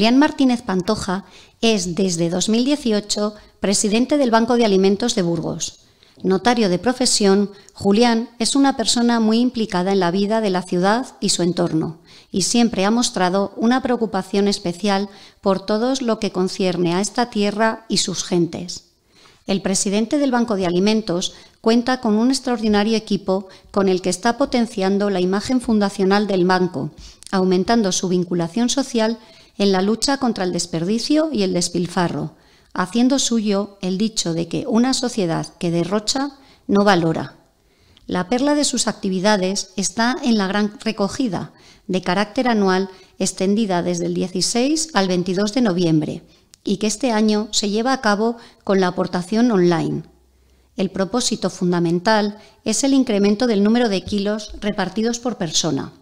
Julián Martínez Pantoja es desde 2018 presidente del Banco de Alimentos de Burgos. Notario de profesión, Julián es una persona muy implicada en la vida de la ciudad y su entorno, y siempre ha mostrado una preocupación especial por todo lo que concierne a esta tierra y sus gentes. El presidente del Banco de Alimentos cuenta con un extraordinario equipo con el que está potenciando la imagen fundacional del banco, aumentando su vinculación social en la lucha contra el desperdicio y el despilfarro, haciendo suyo el dicho de que una sociedad que derrocha no valora. La perla de sus actividades está en la gran recogida, de carácter anual, extendida desde el 16 al 22 de noviembre, y que este año se lleva a cabo con la aportación online. El propósito fundamental es el incremento del número de kilos repartidos por persona.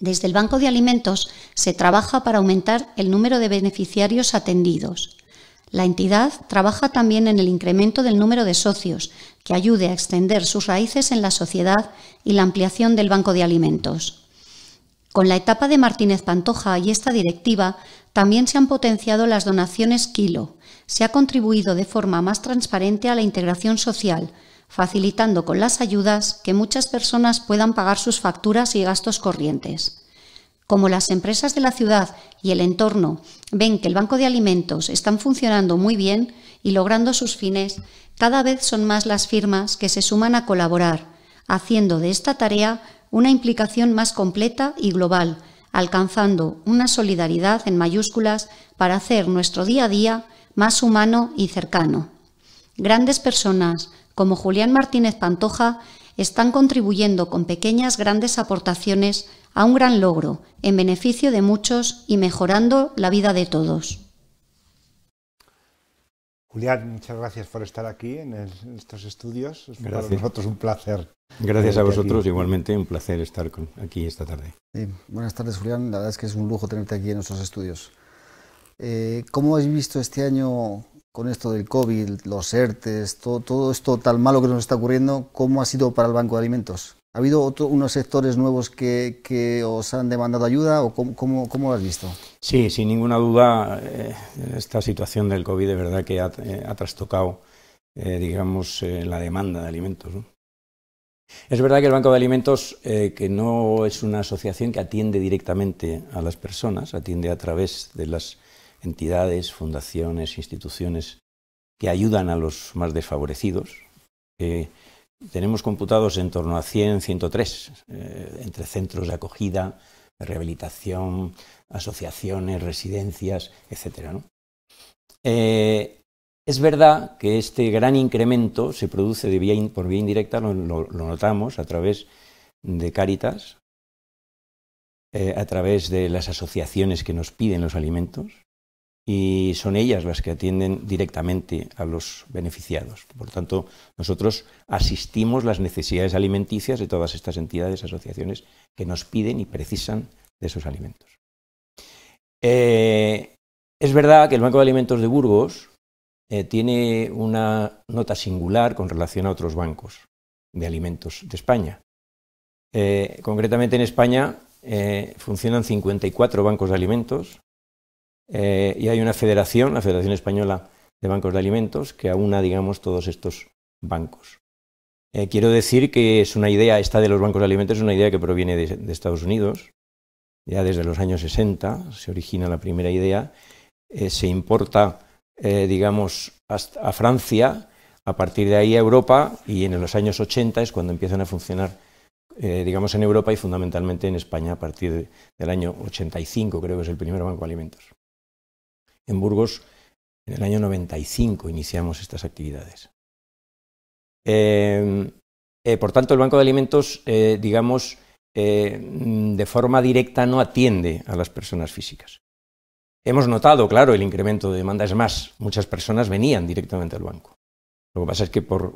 Desde el Banco de Alimentos se trabaja para aumentar el número de beneficiarios atendidos. La entidad trabaja también en el incremento del número de socios, que ayude a extender sus raíces en la sociedad y la ampliación del Banco de Alimentos. Con la etapa de Martínez Pantoja y esta directiva, también se han potenciado las donaciones Kilo. Se ha contribuido de forma más transparente a la integración social, facilitando con las ayudas que muchas personas puedan pagar sus facturas y gastos corrientes. Como las empresas de la ciudad y el entorno ven que el Banco de Alimentos están funcionando muy bien y logrando sus fines, cada vez son más las firmas que se suman a colaborar, haciendo de esta tarea una implicación más completa y global, alcanzando una solidaridad en mayúsculas para hacer nuestro día a día más humano y cercano. Grandes personas como Julián Martínez Pantoja, están contribuyendo con pequeñas grandes aportaciones a un gran logro en beneficio de muchos y mejorando la vida de todos. Julián, muchas gracias por estar aquí en, estos estudios. gracias. para nosotros un placer. Gracias a vosotros, igualmente un placer estar aquí esta tarde. Buenas tardes, Julián. La verdad es que es un lujo tenerte aquí en nuestros estudios. Eh, ¿Cómo has visto este año con esto del COVID, los ERTES, todo, esto tan malo que nos está ocurriendo, ¿cómo ha sido para el Banco de Alimentos? ¿Ha habido unos sectores nuevos que, os han demandado ayuda o cómo, lo has visto? Sí, sin ninguna duda, eh, esta situación del COVID de verdad que ha, eh, trastocado, eh, digamos, la demanda de alimentos. Es verdad que el Banco de Alimentos, que no es una asociación que atiende directamente a las personas, atiende a través de las entidades, fundaciones, instituciones que ayudan a los más desfavorecidos. tenemos computados en torno a 100, 103, eh, entre centros de acogida, rehabilitación, asociaciones, residencias, etc. Eh, es verdad que este gran incremento se produce por vía indirecta, lo, notamos a través de Cáritas, eh, a través de las asociaciones que nos piden los alimentos, y son ellas las que atienden directamente a los beneficiados. Por tanto, nosotros asistimos las necesidades alimenticias de todas estas entidades, asociaciones que nos piden y precisan de esos alimentos. Eh, es verdad que el Banco de Alimentos de Burgos eh, tiene una nota singular con relación a otros bancos de alimentos de España. Eh, concretamente en España funcionan 54 bancos de alimentos eh, y hay una federación, la Federación Española de Bancos de Alimentos, que aúna, digamos, todos estos bancos. Eh, quiero decir que es una idea, esta de los bancos de alimentos es una idea que proviene de, Estados Unidos. Ya desde los años 60 se origina la primera idea. Eh, se importa, digamos, a Francia, a partir de ahí a Europa y en los años 80 es cuando empiezan a funcionar, digamos, en Europa y fundamentalmente en España a partir del año 85, creo que es el primer banco de alimentos en Burgos en el año 95 iniciamos estas actividades. Em, eh, por tanto, el Banco de Alimentos, eh, digamos, eh, de forma directa no atiende a las personas físicas. Hemos notado, claro, el incremento de demanda. Es más, muchas personas venían directamente al banco. Lo que pasa es que por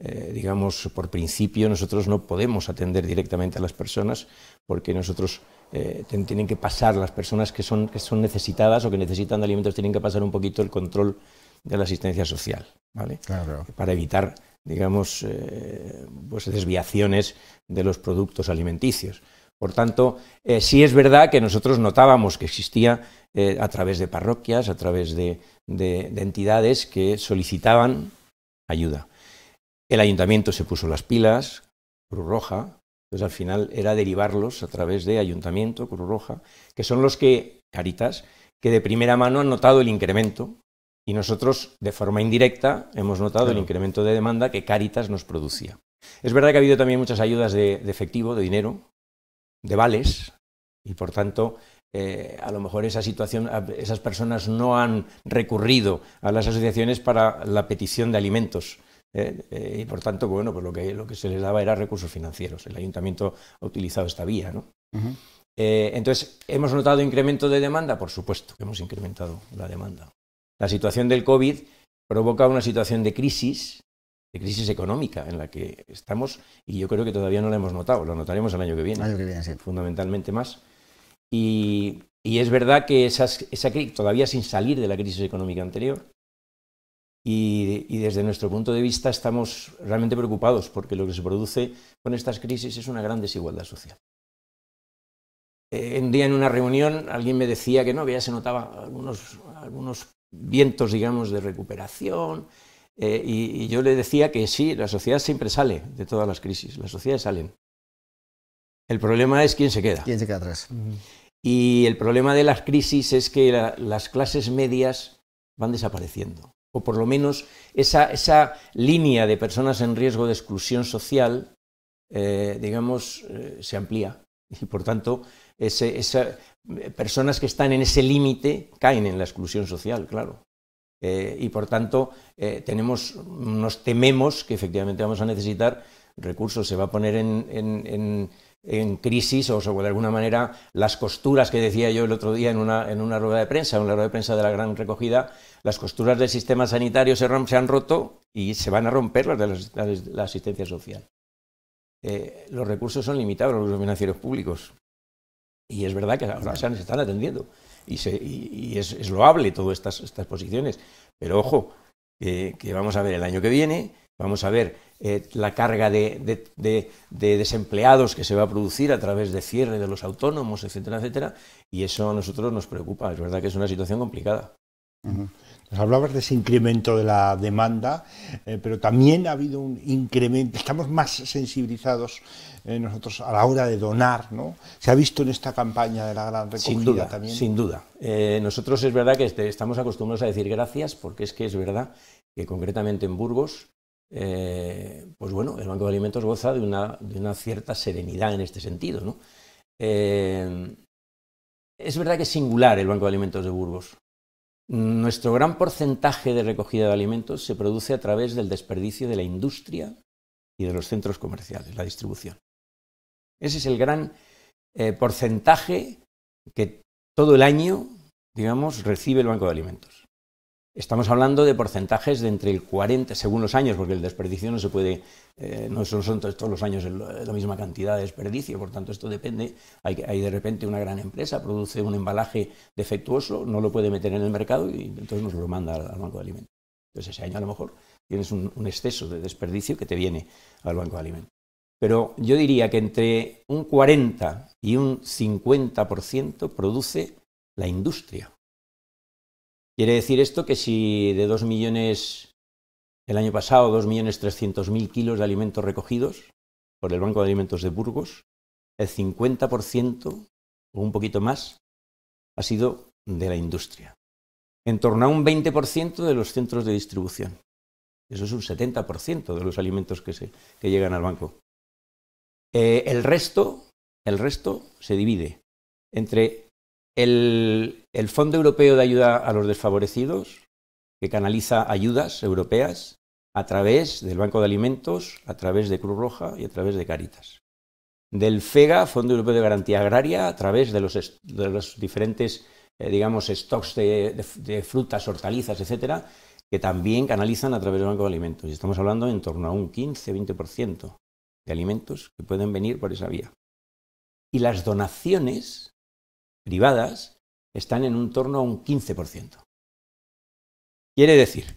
eh, digamos, por principio nosotros no podemos atender directamente a las personas porque nosotros eh, tienen que pasar, las personas que son, que son necesitadas o que necesitan alimentos tienen que pasar un poquito el control de la asistencia social, ¿vale? Para evitar, digamos, eh, pues desviaciones de los productos alimenticios. Por tanto, sí es verdad que nosotros notábamos que existía a través de parroquias, a través de entidades que solicitaban ayuda. El ayuntamiento se puso las pilas, Cruz Roja, entonces al final era derivarlos a través de ayuntamiento, Cruz Roja, que son los que, Caritas, que de primera mano han notado el incremento y nosotros de forma indirecta hemos notado el incremento de demanda que Caritas nos producía. Es verdad que ha habido también muchas ayudas de, efectivo, de dinero, de vales, y por tanto eh, a lo mejor esa situación, esas personas no han recurrido a las asociaciones para la petición de alimentos, ¿eh? Eh, y por tanto, bueno, pues lo que, lo que se les daba era recursos financieros. El ayuntamiento ha utilizado esta vía, ¿no? Eh, entonces, ¿hemos notado incremento de demanda? Por supuesto que hemos incrementado la demanda. La situación del COVID provoca una situación de crisis, de crisis económica en la que estamos y yo creo que todavía no la hemos notado, lo notaremos el año que viene, fundamentalmente más. Y, y, es verdad que esa crisis, todavía sin salir de la crisis económica anterior, y, desde nuestro punto de vista estamos realmente preocupados porque lo que se produce con estas crisis es una gran desigualdad social. Eh, un día en una reunión alguien me decía que no, que ya se notaba algunos, vientos, digamos, de recuperación. Eh, y, yo le decía que sí, la sociedad siempre sale de todas las crisis, las sociedades salen. El problema es quién se queda. ¿Quién se queda atrás? Y el problema de las crisis es que las clases medias van desapareciendo o por lo menos esa, línea de personas en riesgo de exclusión social, eh, digamos, eh, se amplía. Y por tanto, personas que están en ese límite caen en la exclusión social, claro. Eh, y por tanto, tenemos, nos tememos que efectivamente vamos a necesitar recursos. Se va a poner en en crisis o de alguna manera las costuras que decía yo el otro día en una, en una rueda de prensa, en una rueda de prensa de la gran recogida, las costuras del sistema sanitario se, han roto y se van a romper las de la, asistencia social. Eh, los recursos son limitados, los financieros públicos. Y es verdad que ahora se están atendiendo y, es, loable todas estas, posiciones. Pero ojo, que vamos a ver el año que viene Vamos a ver eh, la carga de, desempleados que se va a producir a través de cierre de los autónomos, etcétera, etcétera. Y eso a nosotros nos preocupa. Es verdad que es una situación complicada. Nos hablabas de ese incremento de la demanda, eh, pero también ha habido un incremento, estamos más sensibilizados eh, nosotros a la hora de donar, ¿no? Se ha visto en esta campaña de la gran recogida sin duda, también. Sin duda. nosotros es verdad que este, estamos acostumbrados a decir gracias, porque es que es verdad que concretamente en Burgos eh, pues bueno, el Banco de Alimentos goza de una, cierta serenidad en este sentido. Eh, es verdad que es singular el Banco de Alimentos de Burgos. Nuestro gran porcentaje de recogida de alimentos se produce a través del desperdicio de la industria y de los centros comerciales, la distribución. Ese es el gran eh, porcentaje que todo el año, digamos, recibe el Banco de Alimentos. Estamos hablando de porcentajes de entre el 40, según los años, porque el desperdicio no se puede, eh, no son, todos los años la misma cantidad de desperdicio, por tanto esto depende. Hay, de repente una gran empresa, produce un embalaje defectuoso, no lo puede meter en el mercado y entonces nos lo manda al, banco de alimentos. Entonces ese año a lo mejor tienes un, un exceso de desperdicio que te viene al banco de alimentos. Pero yo diría que entre un 40 y un 50% produce la industria Quiere decir esto que si de 2 millones el año pasado, millones mil kilos de alimentos recogidos por el Banco de Alimentos de Burgos, el 50% o un poquito más ha sido de la industria. En torno a un 20% de los centros de distribución. Eso es un 70% de los alimentos que, llegan al banco. Eh, el, resto, el resto se divide entre el, Fondo Europeo de Ayuda a los Desfavorecidos, que canaliza ayudas europeas a través del Banco de Alimentos, a través de Cruz Roja y a través de Caritas. Del FEGA, Fondo Europeo de Garantía Agraria, a través de los, diferentes, eh, digamos, stocks de, frutas, hortalizas, etcétera, que también canalizan a través del Banco de Alimentos. Y estamos hablando en torno a un 15-20% de alimentos que pueden venir por esa vía. Y las donaciones privadas están en un torno a un 15%. Quiere decir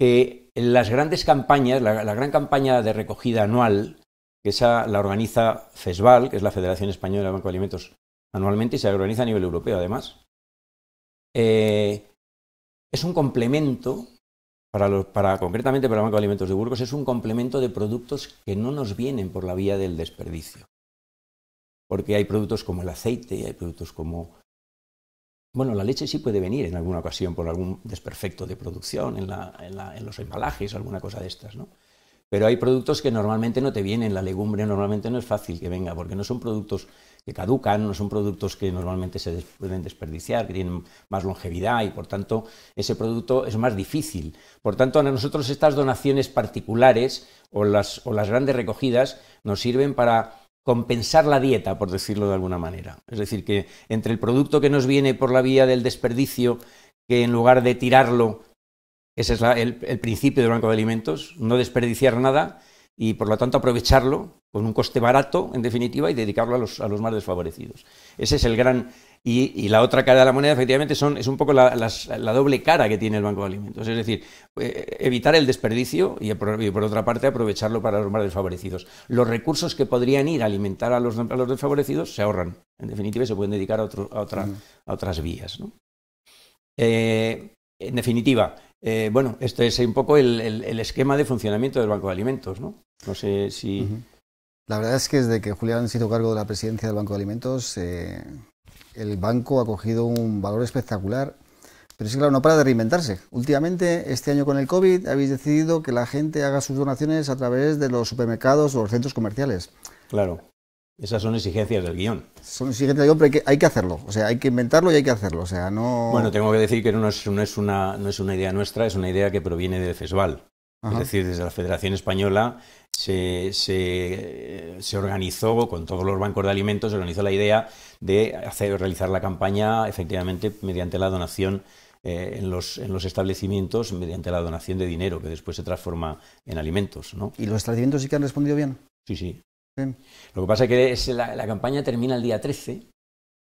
que las grandes campañas, la, gran campaña de recogida anual, que esa la organiza FESVAL, que es la Federación Española de Banco de Alimentos, anualmente y se organiza a nivel europeo además, eh, es un complemento, para, los, para concretamente para el Banco de Alimentos de Burgos, es un complemento de productos que no nos vienen por la vía del desperdicio porque hay productos como el aceite, hay productos como... Bueno, la leche sí puede venir en alguna ocasión por algún desperfecto de producción, en, los embalajes, alguna cosa de estas, ¿no? Pero hay productos que normalmente no te vienen, la legumbre normalmente no es fácil que venga, porque no son productos que caducan, no son productos que normalmente se pueden desperdiciar, que tienen más longevidad y por tanto ese producto es más difícil. Por tanto, a nosotros estas donaciones particulares o las grandes recogidas nos sirven para compensar la dieta, por decirlo de alguna manera. Es decir, que entre el producto que nos viene por la vía del desperdicio, que en lugar de tirarlo, ese es el, principio del banco de alimentos, no desperdiciar nada y por lo tanto aprovecharlo con un coste barato, en definitiva, y dedicarlo a los, a los más desfavorecidos. Ese es el gran, y, la otra cara de la moneda, efectivamente, son, es un poco la, doble cara que tiene el Banco de Alimentos. Es decir, eh, evitar el desperdicio y por, otra parte, aprovecharlo para los más desfavorecidos. Los recursos que podrían ir a alimentar a los, desfavorecidos se ahorran. En definitiva, se pueden dedicar a, otras vías. ¿no? Eh, en definitiva, eh, bueno, este es un poco el, esquema de funcionamiento del Banco de Alimentos, ¿no? No sé si... La verdad es que desde que Julián se sido cargo de la presidencia del Banco de Alimentos, el banco ha cogido un valor espectacular. Pero es que, claro, no para de reinventarse. Últimamente, este año con el COVID, habéis decidido que la gente haga sus donaciones a través de los supermercados o los centros comerciales. Claro. Esas son exigencias del guión. Son exigencias del guión, pero hay que, hacerlo. O sea, hay que inventarlo y hay que hacerlo. O sea, no... Bueno, tengo que decir que no es, no es, una, idea nuestra, es una idea que proviene del FESVAL. Es decir, desde la Federación Española eh, se, organizó con todos los bancos de alimentos, se organizó la idea de hacer, realizar la campaña efectivamente mediante la donación eh, en, los, en, los, establecimientos, mediante la donación de dinero que después se transforma en alimentos. ¿Y los establecimientos sí que han respondido bien? Sí, sí. Lo que pasa es que la, campaña termina el día 13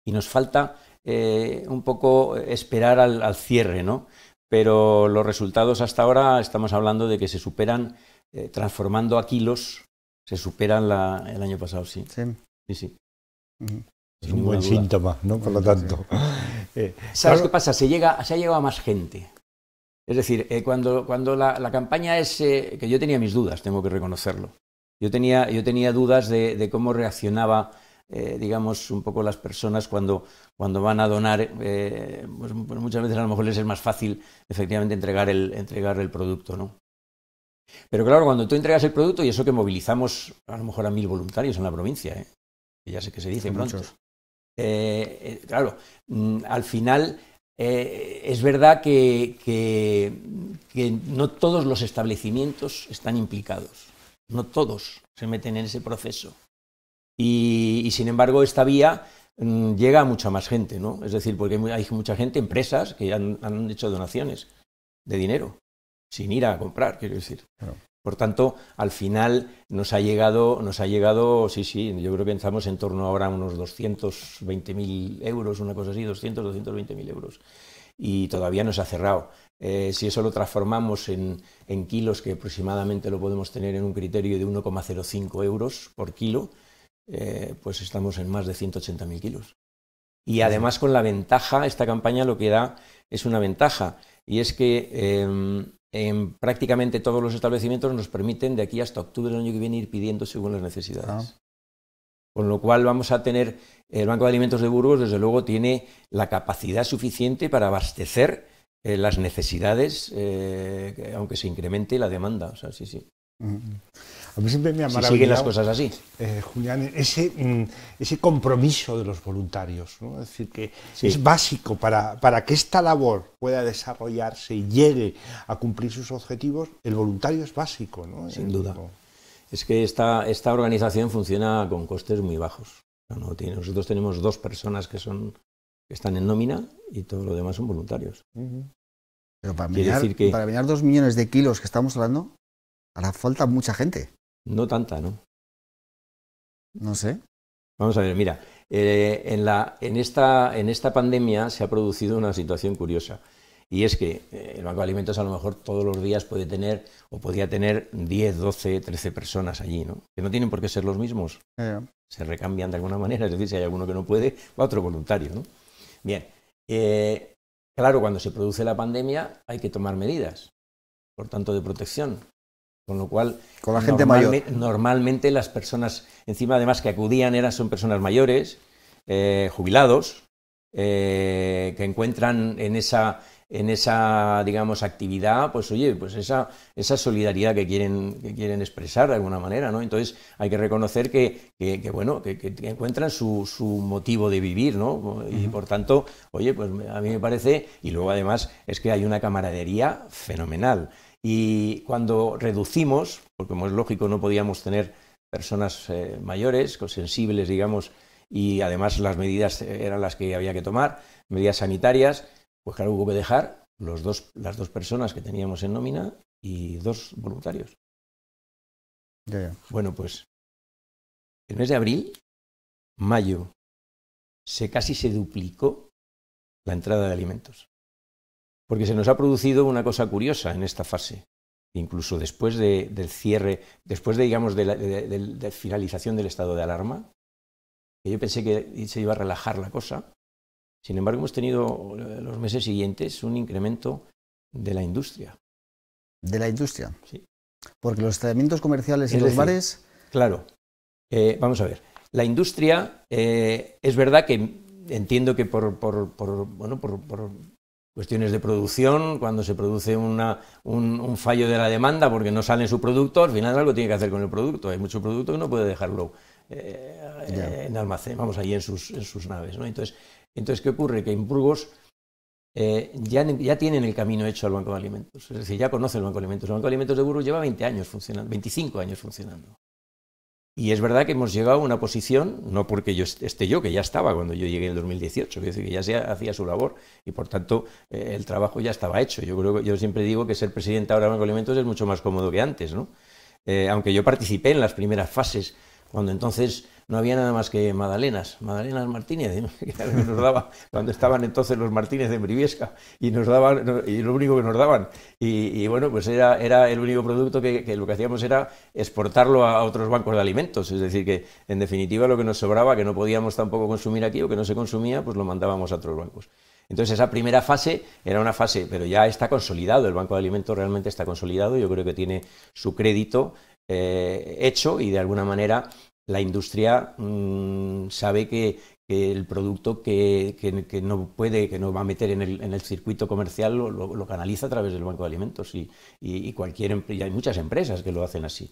y nos falta eh, un poco esperar al, al, cierre, ¿no? Pero los resultados hasta ahora estamos hablando de que se superan eh, transformando a kilos, se superan el año pasado, sí. Sí, sí. Es un buen síntoma, ¿no? Por lo tanto. Eh, ¿Sabes qué pasa? Se, llega, ha llegado a más gente. Es decir, eh, cuando, cuando la, campaña es... que yo tenía mis dudas, tengo que reconocerlo. Yo tenía, yo tenía dudas de, cómo reaccionaba digamos, un poco las personas cuando, cuando van a donar, pues, pues, muchas veces a lo mejor les es más fácil efectivamente entregar el, entregar el producto, ¿no? Pero claro, cuando tú entregas el producto, y eso que movilizamos a lo mejor a mil voluntarios en la provincia, ¿eh? que ya sé que se dice pronto. Muchos. Eh, eh, claro, mm, al final eh, es verdad que, no todos los establecimientos están implicados, no todos se meten en ese proceso. Y, sin embargo, esta vía mm, llega a mucha más gente, ¿no? Es decir, porque hay mucha gente, empresas que han hecho donaciones de dinero sin ir a comprar, quiero decir. Por tanto, al final nos ha llegado, nos ha llegado, sí, sí, yo creo que estamos en torno ahora a unos 220.000 euros, una cosa así, 200, 220.000 euros. Y todavía no se ha cerrado. Eh, si eso lo transformamos en, kilos, que aproximadamente lo podemos tener en un criterio de 1,05 euros por kilo, eh, pues estamos en más de 180.000 kilos. Y además con la ventaja, esta campaña lo que da es una ventaja, y es que em, en prácticamente todos los establecimientos nos permiten de aquí hasta octubre del año que viene ir pidiendo según las necesidades. Ah. Con lo cual vamos a tener, el Banco de Alimentos de Burgos desde luego tiene la capacidad suficiente para abastecer eh, las necesidades, eh, aunque se incremente la demanda. O sea, sí, sí. Mm, mm. A mí siempre me ha maravillado. siguen las cosas así. Eh, Julián, mm, ese, compromiso de los voluntarios, Es decir, que es básico para, que esta labor pueda desarrollarse y llegue a cumplir sus objetivos, el voluntario es básico, ¿no? Sin duda. Es que esta, organización funciona con costes muy bajos. nosotros tenemos dos personas que son que están en nómina y todo lo demás son voluntarios. Pero para para dos millones de kilos que estamos hablando, hará falta mucha gente. No tanta, ¿no? No sé. Vamos a ver, mira, eh, en, esta, pandemia se ha producido una situación curiosa. Y es que eh, el Banco de Alimentos a lo mejor todos los días puede tener o podía tener 10, 12, 13 personas allí, ¿no? Que no tienen por qué ser los mismos. Se recambian de alguna manera, es decir, si hay alguno que no puede, va otro voluntario, ¿no? Bien, eh, claro, cuando se produce la pandemia hay que tomar medidas, por tanto, de protección. Con lo cual, con la gente mayor. Normalmente las personas, encima además que acudían, eran, son personas mayores, eh, jubilados, eh, que encuentran en esa, en esa, digamos, actividad, pues oye, pues esa, esa solidaridad que quieren, que quieren expresar de alguna manera, ¿no? Entonces hay que reconocer que, bueno, que, encuentran su, su, motivo de vivir, ¿no? Y por tanto, oye, pues a mí me parece, y luego además es que hay una camaradería fenomenal. Y cuando reducimos, porque como es lógico no podíamos tener personas eh, mayores, sensibles, digamos, y además las medidas eh, eran las que había que tomar, medidas sanitarias, pues claro, hubo que dejar los dos, las dos personas que teníamos en nómina y dos voluntarios. Bueno, pues el mes de abril, mayo, se casi se duplicó la entrada de alimentos. Porque se nos ha producido una cosa curiosa en esta fase. Incluso después del cierre, después de, digamos, de la finalización del estado de alarma, que yo pensé que se iba a relajar la cosa. Sin embargo, hemos tenido eh, los meses siguientes un incremento de la industria. ¿De la industria? Sí. Porque los tratamientos comerciales y los bares. Claro. Eh, vamos a ver. La industria, eh, es verdad que entiendo que por, bueno, por cuestiones de producción, cuando se produce una, un, fallo de la demanda porque no sale su producto, al final algo tiene que hacer con el producto. Hay mucho producto que no puede dejarlo eh, en almacén, vamos, ahí en sus, en sus naves. Entonces, entonces, ¿qué ocurre? Que en Burgos eh, ya, ya, tienen el camino hecho al Banco de Alimentos. Es decir, ya conoce el Banco de Alimentos. El Banco de Alimentos de Burgos lleva 20 años funcionando, 25 años funcionando. Y es verdad que hemos llegado a una posición, no porque yo esté yo, que ya estaba cuando yo llegué en el 2018, es decir, que ya se hacía su labor y por tanto eh, el trabajo ya estaba hecho. Yo creo yo siempre digo que ser presidente ahora de Banco de Alimentos es mucho más cómodo que antes, ¿no? Eh, aunque yo participé en las primeras fases, cuando entonces no había nada más que Madalenas, Madalenas Martínez, que nos daba cuando estaban entonces los Martínez de Briviesca, y nos daban, y lo único que nos daban. Y, bueno, pues era, era el único producto que, lo que hacíamos era exportarlo a otros bancos de alimentos, es decir, que en definitiva lo que nos sobraba, que no podíamos tampoco consumir aquí o que no se consumía, pues lo mandábamos a otros bancos. Entonces esa primera fase era una fase, pero ya está consolidado, el Banco de Alimentos realmente está consolidado, yo creo que tiene su crédito eh, hecho y de alguna manera la industria mm, sabe que, el producto que, no puede, que no va a meter en el, circuito comercial, lo, canaliza a través del banco de alimentos y, cualquier, em, hay muchas empresas que lo hacen así.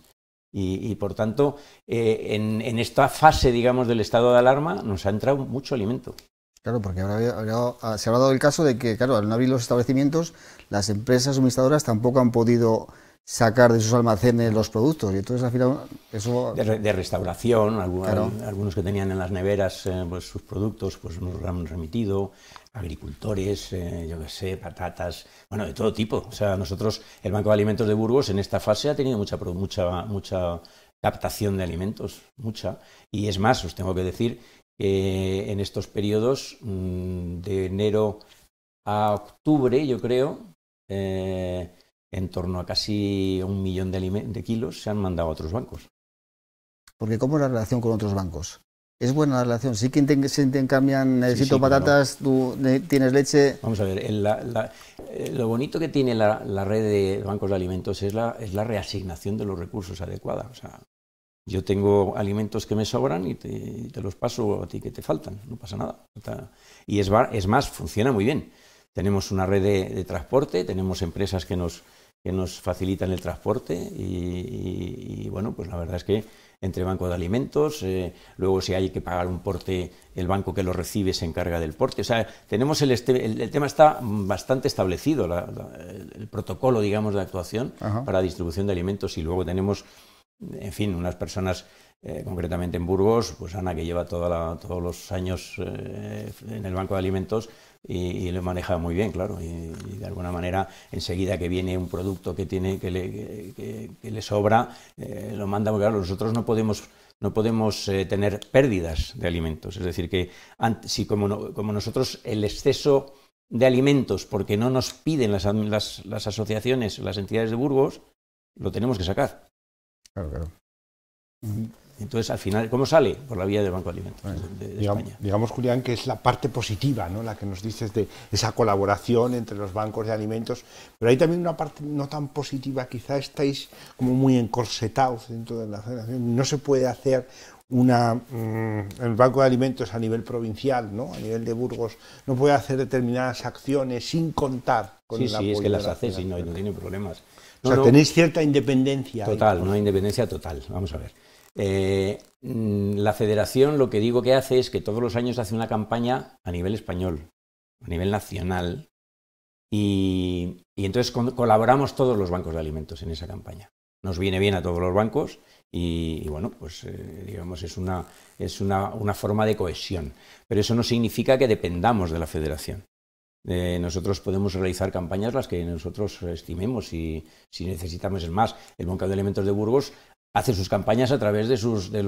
Y, por tanto, eh, en, esta fase, digamos, del estado de alarma nos ha entrado mucho alimento. Claro, porque ahora ah, se ha dado el caso de que, claro, al no abrir los establecimientos, las empresas suministradoras tampoco han podido sacar de sus almacenes los productos. Y entonces al final eso... De, restauración, algunos que tenían en las neveras eh, pues, sus productos pues nos han remitido, agricultores, eh, yo qué sé, patatas, bueno, de todo tipo. O sea, nosotros, el Banco de Alimentos de Burgos en esta fase ha tenido mucha, mucha, mucha captación de alimentos, mucha. Y es más, os tengo que decir que en estos periodos mm, de enero a octubre, yo creo, eh, en torno a casi un millón de, de kilos se han mandado a otros bancos. Porque ¿cómo es la relación con otros bancos? Es buena la relación. Sí que se intercambian, necesito patatas, tú tienes leche. Vamos a ver, eh, lo bonito que tiene la, red de bancos de alimentos es la, es la reasignación de los recursos adecuada. O sea, yo tengo alimentos que me sobran y te, los paso a ti que te faltan, no pasa nada. Y es, es más, funciona muy bien. Tenemos una red de transporte, tenemos empresas que nos, que nos facilitan el transporte y, bueno, pues la verdad es que entre banco de alimentos, eh, luego si hay que pagar un porte, el banco que lo recibe se encarga del porte. O sea, tenemos el, este, el, tema está bastante establecido, el, protocolo, digamos, de actuación para distribución de alimentos y luego tenemos, en fin, unas personas eh, concretamente en Burgos, pues Ana, que lleva toda todos los años eh, en el Banco de Alimentos y, lo maneja muy bien, claro, y, de alguna manera enseguida que viene un producto que, tiene, que, le, sobra, eh, lo manda, porque claro, nosotros no podemos no podemos tener pérdidas de alimentos. Es decir, que si como, como, nosotros el exceso de alimentos, porque no nos piden las, las asociaciones, las entidades de Burgos, lo tenemos que sacar. Claro, claro. Mm. Entonces, al final, ¿cómo sale? Por la vía del Banco de Alimentos de, España. digamos, Julián, que es la parte positiva, ¿no? La que nos dices de esa colaboración entre los bancos de alimentos, pero hay también una parte no tan positiva, quizá estáis como muy encorsetados dentro de la federación, no se puede hacer una, mm, el Banco de Alimentos a nivel provincial, ¿no? a nivel de Burgos, no puede hacer determinadas acciones sin contar con sí, el sí, apoyo es que las hace y no, tiene problemas. o sea, tenéis cierta independencia. Total, una independencia total, vamos a ver. Eh, mm, la federación lo que digo que hace es que todos los años hace una campaña a nivel español, a nivel nacional, y, entonces colaboramos todos los bancos de alimentos en esa campaña. Nos viene bien a todos los bancos y, bueno, pues eh, digamos es, una, es una, forma de cohesión, pero eso no significa que dependamos de la federación. Eh, nosotros podemos realizar campañas las que nosotros estimemos y si necesitamos. Es más, el Banco de Alimentos de Burgos hace sus campañas a través de, de,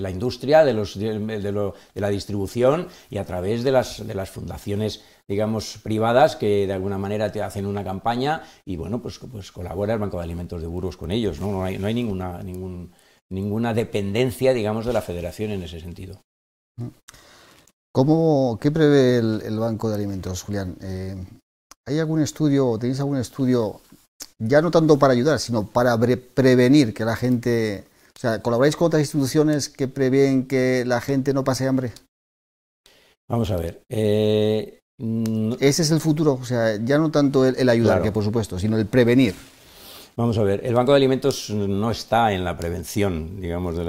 la, industria, de, la distribución y a través de las, fundaciones, digamos, privadas que de alguna manera te hacen una campaña y, bueno, pues, pues colabora el Banco de Alimentos de Burgos con ellos. No, hay, ninguna, ninguna dependencia, digamos, de la federación en ese sentido. ¿Cómo, ¿Qué prevé el, Banco de Alimentos, Julián? Eh, ¿Hay algún estudio, tenéis algún estudio ya no tanto para ayudar, sino para prevenir que la gente, o sea, ¿colaboráis con otras instituciones que prevén que la gente no pase hambre? Vamos a ver. Eh, mm, Ese es el futuro, o sea, ya no tanto el, ayudar, que por supuesto, sino el prevenir. Vamos a ver, el Banco de Alimentos no está en la prevención, digamos, de,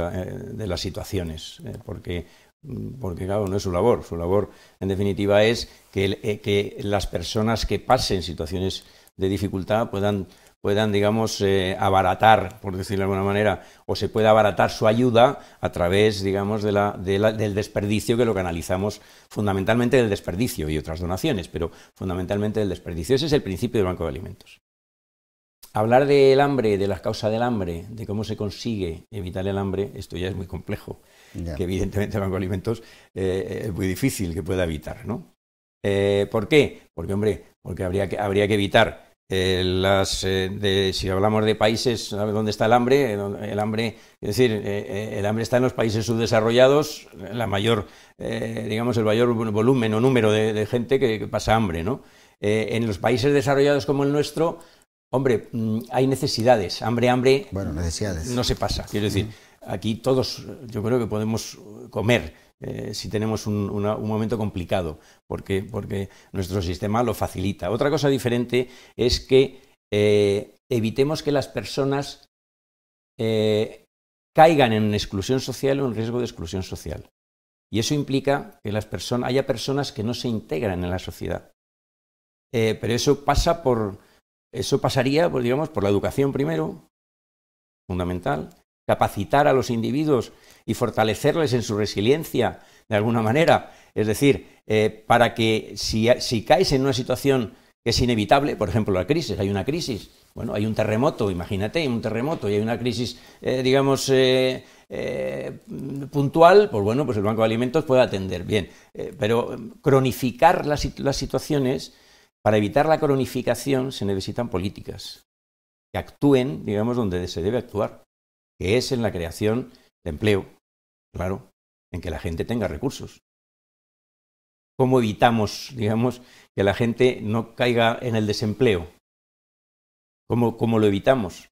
eh, las situaciones, eh, porque mm, porque claro, no es su labor. Su labor, en definitiva, es que, que, las personas que pasen situaciones de dificultad puedan, puedan digamos, eh, abaratar, por decirlo de alguna manera, o se pueda abaratar su ayuda a través, digamos, de del desperdicio que lo canalizamos fundamentalmente del desperdicio y otras donaciones, pero fundamentalmente del desperdicio. Ese es el principio del Banco de Alimentos. Hablar del hambre, de las causas del hambre, de cómo se consigue evitar el hambre, esto ya es muy complejo, que evidentemente el Banco de Alimentos eh, eh, es muy difícil que pueda evitar, ¿no? ¿Por qué? Porque, hombre, porque habría que, habría que evitar eh, las, eh, si hablamos de países donde está el hambre, el hambre, es decir, eh, el hambre está en los países subdesarrollados, la mayor, digamos, el mayor volumen o número de, gente que, pasa hambre, ¿no? en los países desarrollados como el nuestro, hombre, mm, hay necesidades, hambre, hambre. No se pasa, quiero decir, aquí todos, yo creo que podemos comer eh, si tenemos un, momento complicado, porque, porque, nuestro sistema lo facilita. Otra cosa diferente es que eh, evitemos que las personas eh, caigan en exclusión social o en riesgo de exclusión social. Y eso implica que las personas, haya personas que no se integran en la sociedad. pero eso pasa por, eso pasaría, pues, digamos, por la educación primero, fundamental, capacitar a los individuos y fortalecerles en su resiliencia de alguna manera. Es decir, eh, para que si, si caes en una situación que es inevitable, por ejemplo la crisis, hay una crisis, bueno, hay un terremoto, imagínate, hay un terremoto y hay una crisis, eh, digamos, eh, puntual, pues bueno, pues el Banco de Alimentos puede atender bien. pero cronificar las, situaciones, para evitar la cronificación se necesitan políticas que actúen, digamos, donde se debe actuar que es en la creación de empleo, claro, en que la gente tenga recursos. ¿Cómo evitamos, digamos, que la gente no caiga en el desempleo? ¿Cómo, lo evitamos?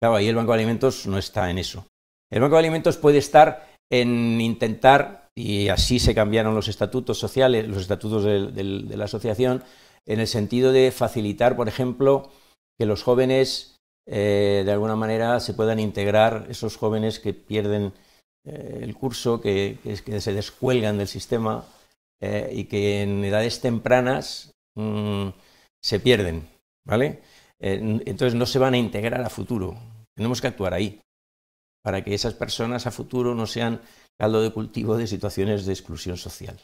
Claro, ahí el Banco de Alimentos no está en eso. El Banco de Alimentos puede estar en intentar, y así se cambiaron los estatutos sociales, los estatutos de la asociación, en el sentido de facilitar, por ejemplo, que los jóvenes eh, de alguna manera se puedan integrar esos jóvenes que pierden eh, el curso, que, se descuelgan del sistema eh, y que en edades tempranas mm, se pierden, ¿vale? entonces no se van a integrar a futuro. Tenemos que actuar ahí para que esas personas a futuro no sean caldo de cultivo de situaciones de exclusión social.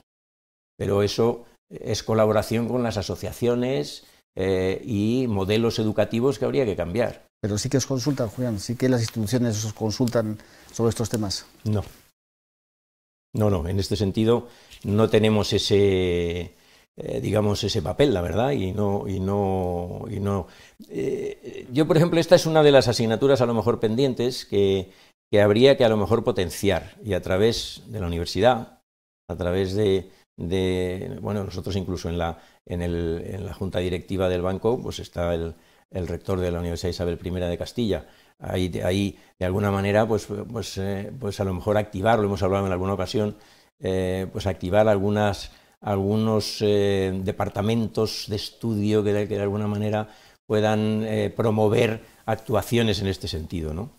Pero eso es colaboración con las asociaciones, eh, y modelos educativos que habría que cambiar. Pero sí que os consultan, Julián, sí que las instituciones os consultan sobre estos temas. No. No, no, en este sentido no tenemos ese, eh, digamos, ese papel, la verdad, y no, y no, y no. Eh, yo, por ejemplo, esta es una de las asignaturas a lo mejor pendientes que, que habría que a lo mejor potenciar, y a través de la universidad, a través de, de bueno, nosotros incluso en la, en, la junta directiva del banco pues está el, rector de la Universidad Isabel I de Castilla. Ahí, de alguna manera, pues, pues, eh, pues, a lo mejor activar, lo hemos hablado en alguna ocasión, eh, pues activar algunos eh, departamentos de estudio que de, que de alguna manera puedan promover actuaciones en este sentido, ¿no?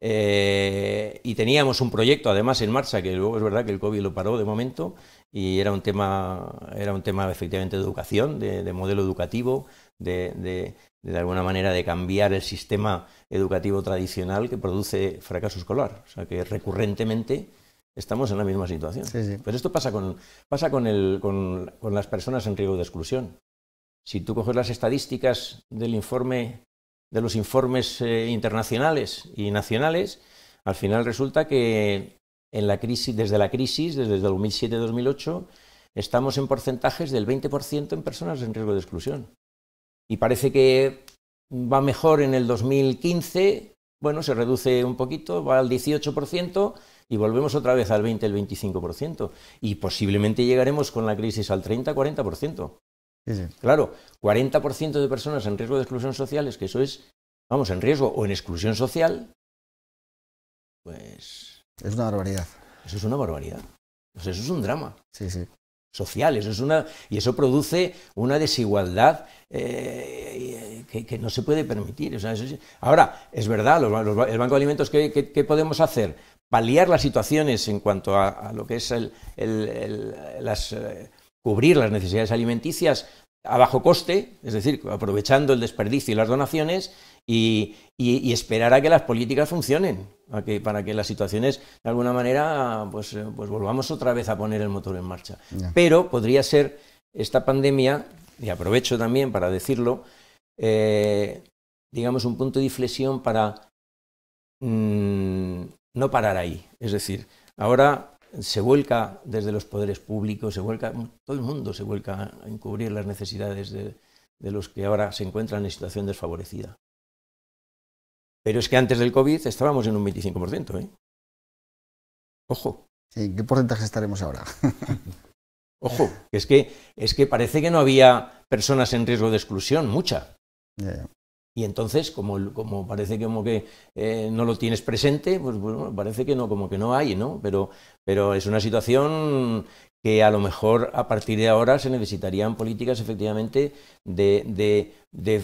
Eh, y teníamos un proyecto además en marcha, que luego es verdad que el COVID lo paró de momento, y era un tema, era un tema efectivamente de educación, de, modelo educativo, de, de, alguna manera de cambiar el sistema educativo tradicional que produce fracaso escolar. O sea que recurrentemente estamos en la misma situación. Pero esto pasa, con, pasa con, el, con las personas en riesgo de exclusión. Si tú coges las estadísticas del informe de los informes eh, internacionales y nacionales, al final resulta que en la crisis, desde la crisis, desde 2007-2008, estamos en porcentajes del 20% en personas en riesgo de exclusión. Y parece que va mejor en el 2015, bueno, se reduce un poquito, va al 18% y volvemos otra vez al 20, el 25%. Y posiblemente llegaremos con la crisis al 30, 40%. Claro, Claro, 40% de personas en riesgo de exclusión social, es que eso es, vamos, en riesgo o en exclusión social, pues... Es una barbaridad. Eso es una barbaridad. eso es un drama. Sí, sí. Social, eso es una... Y eso produce una desigualdad eh, que, no se puede permitir. ahora, es verdad, el Banco de Alimentos, ¿qué, podemos hacer? Paliar las situaciones en cuanto a, lo que es el, las... Eh, cubrir las necesidades alimenticias a bajo coste, es decir, aprovechando el desperdicio y las donaciones, y, esperar a que las políticas funcionen, para que las situaciones, de alguna manera, pues, pues, volvamos otra vez a poner el motor en marcha. Pero podría ser esta pandemia, y aprovecho también para decirlo, eh, digamos, un punto de inflexión para mm, no parar ahí. Es decir, ahora se vuelca desde los poderes públicos, se vuelca, todo el mundo se vuelca a encubrir las necesidades de, los que ahora se encuentran en situación desfavorecida. Pero es que antes del COVID estábamos en un 25%. ¿eh? Ojo. y qué porcentaje estaremos ahora? Ojo, es que, es que parece que no había personas en riesgo de exclusión, mucha. Y entonces, como, parece que, como que eh, no lo tienes presente, pues parece que no, como que no hay, ¿no? Pero, es una situación que a lo mejor a partir de ahora se necesitarían políticas efectivamente de,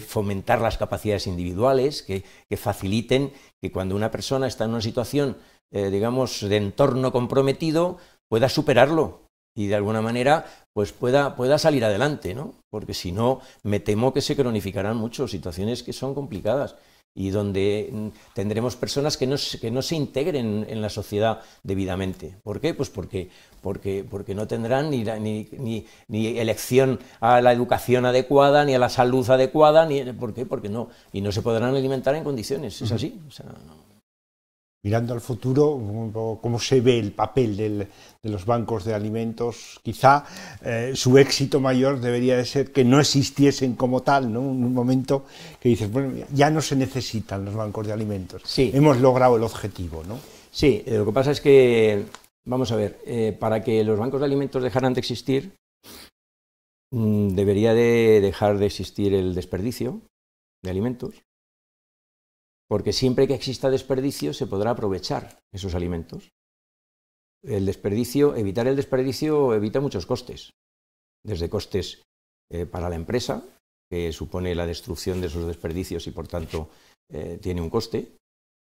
fomentar las capacidades individuales, que, faciliten que cuando una persona está en una situación, eh, digamos, de entorno comprometido, pueda superarlo, y de alguna manera pues pueda, pueda salir adelante, ¿no? Porque si no, me temo que se cronificarán mucho situaciones que son complicadas y donde mm, tendremos personas que no, que no se integren en la sociedad debidamente. ¿Por qué? Pues porque, porque, porque no tendrán ni, ni, elección a la educación adecuada, ni a la salud adecuada, ni, ¿por qué? Porque no, y no se podrán alimentar en condiciones, es así. O sea, mirando al futuro, cómo se ve el papel de los bancos de alimentos, quizá eh, su éxito mayor debería de ser que no existiesen como tal, ¿no? Un momento que dices, bueno, ya no se necesitan los bancos de alimentos. Sí. Hemos logrado el objetivo, ¿no? Sí, eh, lo que pasa es que, vamos a ver, eh, para que los bancos de alimentos dejaran de existir, mm, debería de dejar de existir el desperdicio de alimentos porque siempre que exista desperdicio se podrá aprovechar esos alimentos. El desperdicio, evitar el desperdicio evita muchos costes, desde costes eh, para la empresa, que supone la destrucción de esos desperdicios y por tanto eh, tiene un coste.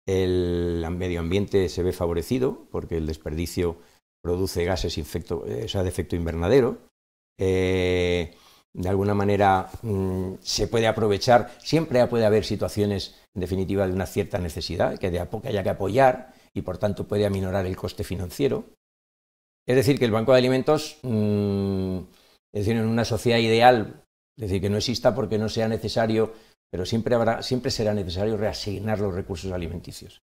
El medio ambiente se ve favorecido porque el desperdicio produce gases eh, sea, de efecto invernadero de alguna manera mm, se puede aprovechar. Siempre puede haber situaciones, en definitiva, de una cierta necesidad, que de a poco haya que apoyar y por tanto puede aminorar el coste financiero. Es decir, que el Banco de Alimentos, mm, es decir, en una sociedad ideal, es decir, que no exista porque no sea necesario, pero siempre, habrá, siempre será necesario reasignar los recursos alimenticios.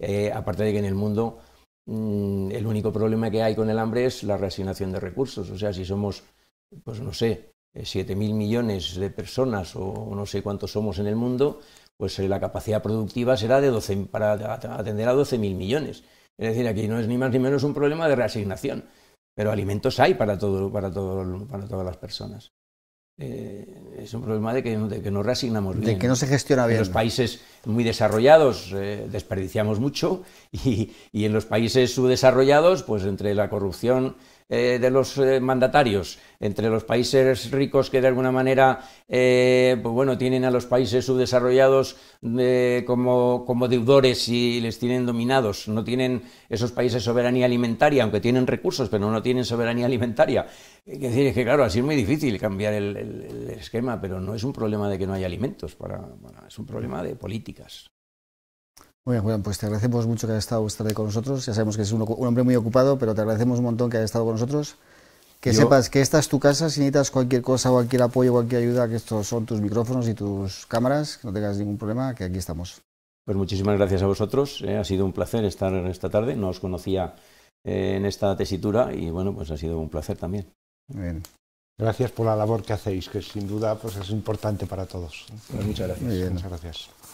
Eh, aparte de que en el mundo mm, el único problema que hay con el hambre es la reasignación de recursos. O sea, si somos pues no sé, 7.000 eh, millones de personas o no sé cuántos somos en el mundo, pues eh, la capacidad productiva será de 12, para atender a 12.000 millones. Es decir, aquí no es ni más ni menos un problema de reasignación, pero alimentos hay para, todo, para, todas las personas. Eh, es un problema de que, no reasignamos bien. De que no se gestiona bien. En los países muy desarrollados desperdiciamos mucho y, en los países subdesarrollados, pues entre la corrupción, eh, de los eh, mandatarios, entre los países ricos que de alguna manera eh, pues bueno, tienen a los países subdesarrollados como, como, deudores y les tienen dominados. No tienen esos países soberanía alimentaria, aunque tienen recursos, pero no tienen soberanía alimentaria. Es decir, es que claro, así es muy difícil cambiar el, esquema, pero no es un problema de que no haya alimentos, para, es un problema de políticas. Muy bien, pues te agradecemos mucho que hayas estado esta tarde con nosotros. Ya sabemos que es un, hombre muy ocupado, pero te agradecemos un montón que hayas estado con nosotros. Que sepas que esta es tu casa, si necesitas cualquier cosa, cualquier apoyo, cualquier ayuda, que estos son tus micrófonos y tus cámaras, que no tengas ningún problema, que aquí estamos. Pues muchísimas gracias a vosotros, eh, ha sido un placer estar esta tarde, no os conocía eh, en esta tesitura y bueno, pues ha sido un placer también. bien. Gracias por la labor que hacéis, que sin duda pues, es importante para todos. Pues muchas gracias. Muchas gracias.